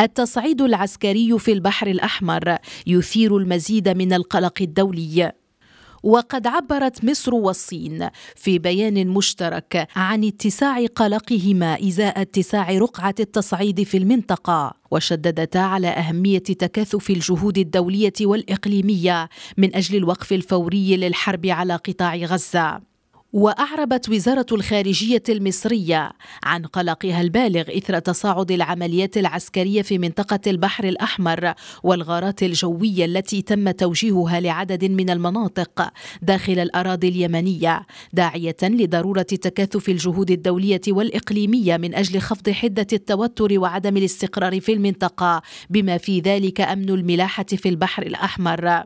التصعيد العسكري في البحر الأحمر يثير المزيد من القلق الدولي وقد عبرت مصر والصين في بيان مشترك عن اتساع قلقهما ازاء اتساع رقعه التصعيد في المنطقه وشددتا على اهميه تكاثف الجهود الدوليه والاقليميه من اجل الوقف الفوري للحرب على قطاع غزه وأعربت وزارة الخارجية المصرية عن قلقها البالغ إثر تصاعد العمليات العسكرية في منطقة البحر الأحمر والغارات الجوية التي تم توجيهها لعدد من المناطق داخل الأراضي اليمنية داعية لضرورة تكاثف الجهود الدولية والإقليمية من أجل خفض حدة التوتر وعدم الاستقرار في المنطقة بما في ذلك أمن الملاحة في البحر الأحمر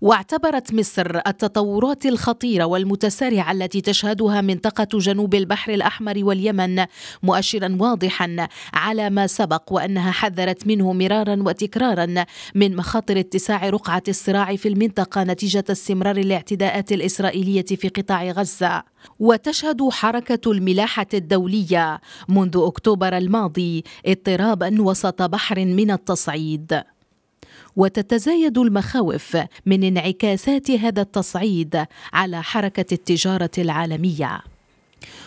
واعتبرت مصر التطورات الخطيرة والمتسارعة التي تشهدها منطقة جنوب البحر الأحمر واليمن مؤشرا واضحا على ما سبق وأنها حذرت منه مرارا وتكرارا من مخاطر اتساع رقعة الصراع في المنطقة نتيجة استمرار الاعتداءات الإسرائيلية في قطاع غزة وتشهد حركة الملاحة الدولية منذ أكتوبر الماضي اضطرابا وسط بحر من التصعيد وتتزايد المخاوف من انعكاسات هذا التصعيد على حركه التجاره العالميه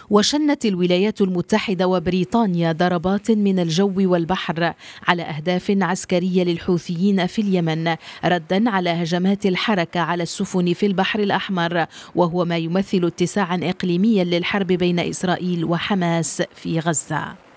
وشنت الولايات المتحده وبريطانيا ضربات من الجو والبحر على اهداف عسكريه للحوثيين في اليمن ردا على هجمات الحركه على السفن في البحر الاحمر وهو ما يمثل اتساعا اقليميا للحرب بين اسرائيل وحماس في غزه